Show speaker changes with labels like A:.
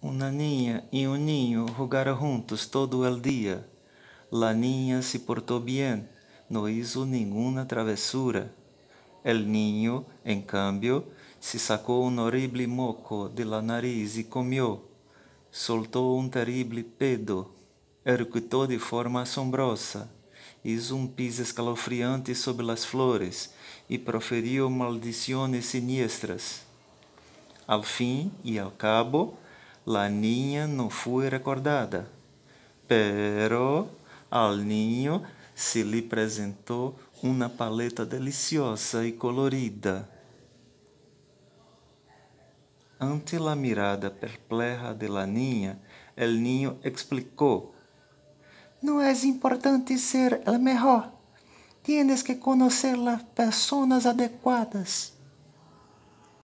A: Uma niña e um niño jogaram juntos todo el dia. La niña se portou bien, não hizo nenhuma travesura. El niño, em cambio, se sacou um horrible moco de la nariz e comió. Soltó um terrible pedo, eructó de forma asombrosa, hizo um pis escalofriante sobre las flores e proferiu maldiciones siniestras. Al fin y al cabo, La niña não foi recordada, pero ao niño se lhe apresentou uma paleta deliciosa e colorida. Ante la mirada perpleja de la niña, el niño explicou:
B: Não é importante ser el mejor. Tienes que conhecer as pessoas adequadas.